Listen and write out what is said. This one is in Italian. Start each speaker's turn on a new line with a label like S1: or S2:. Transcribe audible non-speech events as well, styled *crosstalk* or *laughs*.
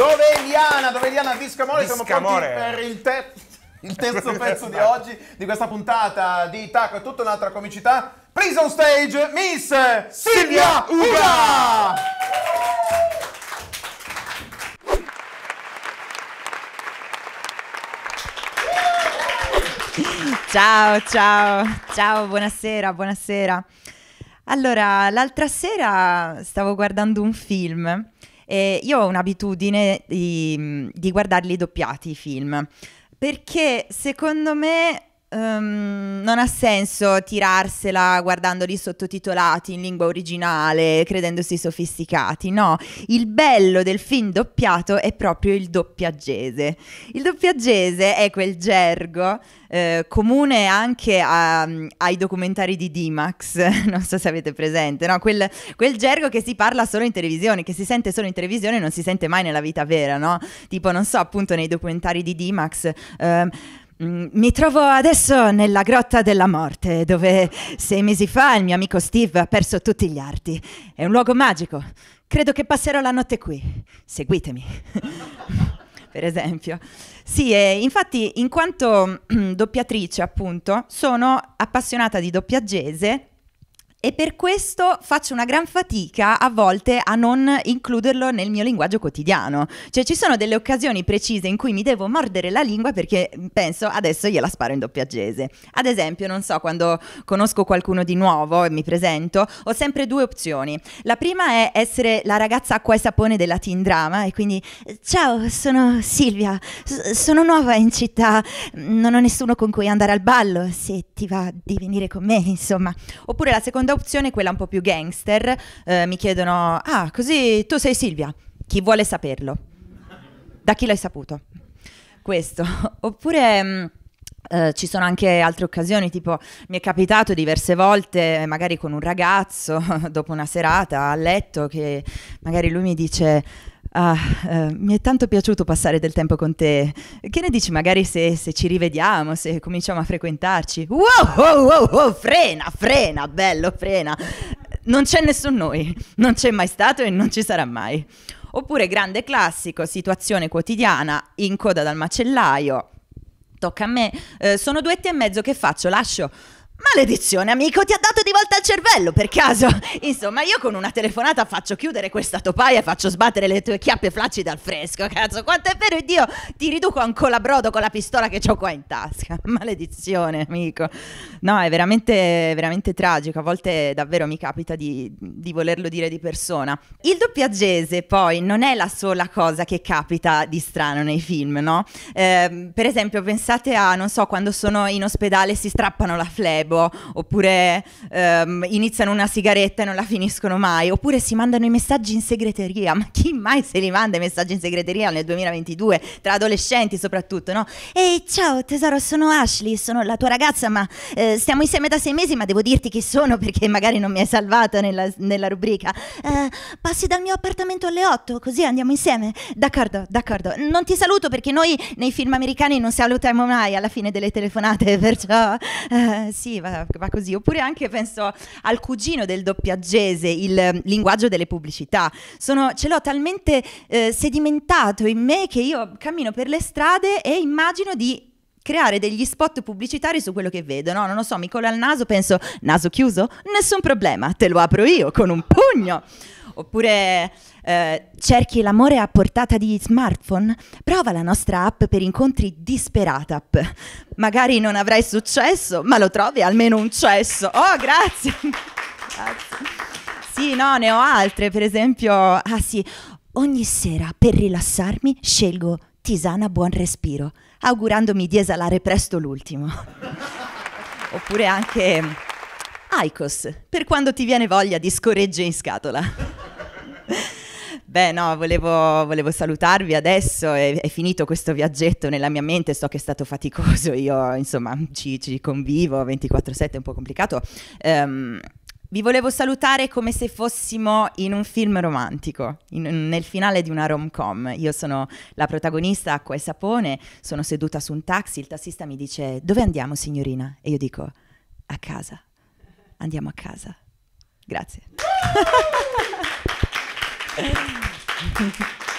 S1: Dove dove Doveliana Discamore, siamo pronti per il terzo il terzo pezzo di oggi, di questa puntata di Taco e tutta un'altra comicità. Prison Stage, Miss Silvia Uga! Ciao, ciao, ciao, buonasera, buonasera. Allora, l'altra sera stavo guardando un film eh, io ho un'abitudine di, di guardarli doppiati i film perché secondo me Um, non ha senso tirarsela guardandoli sottotitolati in lingua originale, credendosi sofisticati, no. Il bello del film doppiato è proprio il doppiaggese. Il doppiaggese è quel gergo eh, comune anche a, ai documentari di D-Max, *laughs* non so se avete presente, no? Quel, quel, gergo che si parla solo in televisione, che si sente solo in televisione e non si sente mai nella vita vera, no? Tipo, non so, appunto nei documentari di D-Max... Ehm, Mm, mi trovo adesso nella grotta della morte, dove sei mesi fa il mio amico Steve ha perso tutti gli arti. È un luogo magico. Credo che passerò la notte qui. Seguitemi. *laughs* per esempio. Sì, eh, infatti, in quanto *clears throat* doppiatrice, appunto, sono appassionata di doppiaggese e per questo faccio una gran fatica a volte a non includerlo nel mio linguaggio quotidiano. Cioè ci sono delle occasioni precise in cui mi devo mordere la lingua perché mm, penso adesso gliela sparo in doppiaggese. Ad esempio, non so, quando conosco qualcuno di nuovo e mi presento, ho sempre due opzioni. La prima è essere la ragazza acqua e sapone della teen drama e quindi eh, ciao, sono Silvia, sono nuova in città, non ho nessuno con cui andare al ballo, se ti va di venire con me, insomma. Oppure la seconda seconda opzione, quella un po' più gangster, eh, mi chiedono, ah, così tu sei Silvia? Chi vuole saperlo? Da chi l'hai saputo? Questo. *laughs* Oppure... Mh, mm, eh, Uh, ci sono anche altre occasioni, tipo mi è capitato diverse volte, magari con un ragazzo, *laughs* dopo una serata a letto, che magari lui mi dice Ah, eh, mi è tanto piaciuto passare del tempo con te. Che ne dici magari se, se ci rivediamo, se cominciamo a frequentarci? Wow, wow, wow, wow, frena, frena, bello, frena. Non c'è nessun noi, non c'è mai stato e non ci sarà mai. Oppure grande classico, situazione quotidiana, in coda dal macellaio. Tocca a me, eh, sono due e mezzo che faccio, lascio Maledizione, amico, ti ha dato di volta il cervello, per caso. Insomma, io con una telefonata faccio chiudere questa topaia e faccio sbattere le tue chiappe flaccide al fresco, cazzo. Quanto è vero, Dio, ti riduco ancora brodo con la pistola che ho qua in tasca. *laughs* Maledizione, amico. No, è veramente, veramente tragico. A volte davvero mi capita di, di volerlo dire di persona. Il doppiaggese, poi, non è la sola cosa che capita di strano nei film, no? Eh, per esempio, pensate a, non so, quando sono in ospedale e si strappano la fleb verbo, oppure um, iniziano una sigaretta e non la finiscono mai, oppure si mandano i messaggi in segreteria. Ma chi mai se li manda i messaggi in segreteria nel 2022, tra adolescenti soprattutto, no? Ehi, ciao tesoro, sono Ashley, sono la tua ragazza, ma eh, stiamo insieme da sei mesi, ma devo dirti chi sono perché magari non mi hai salvato nella, nella rubrica. Eh, passi dal mio appartamento alle 8, così andiamo insieme. D'accordo, d'accordo. Non ti saluto perché noi nei film americani non salutiamo mai alla fine delle telefonate, *laughs* perciò eh, sì, va, va, così. Oppure anche penso al cugino del doppiaggese, il mm, linguaggio delle pubblicità. Sono, ce l'ho talmente eh, sedimentato in me che io cammino per le strade e immagino di creare degli spot pubblicitari su quello che vedo, no? Non lo so, mi cola il naso, penso, naso chiuso? Nessun problema, te lo apro io con un pugno. Oppure eh, cerchi l'amore a portata di smartphone? Prova la nostra app per incontri disperata. Magari non avrai successo, ma lo trovi almeno un cesso. Oh, grazie. grazie. Sì, no, ne ho altre, per esempio, ah sì, ogni sera per rilassarmi scelgo Tisana Buon Respiro, augurandomi di esalare presto l'ultimo. Oppure anche Icos, per quando ti viene voglia di scorregge in scatola. Beh, no, volevo, volevo salutarvi adesso, è, è, finito questo viaggetto nella mia mente, so che è stato faticoso, io insomma ci, ci convivo 24/7, è un po' complicato. Um, vi volevo salutare come se fossimo in un film romantico, in, nel finale di una rom-com. Io sono la protagonista, acqua e sapone, sono seduta su un taxi, il tassista mi dice dove andiamo signorina? E io dico a casa, andiamo a casa. Grazie. *laughs* Thank *laughs* you.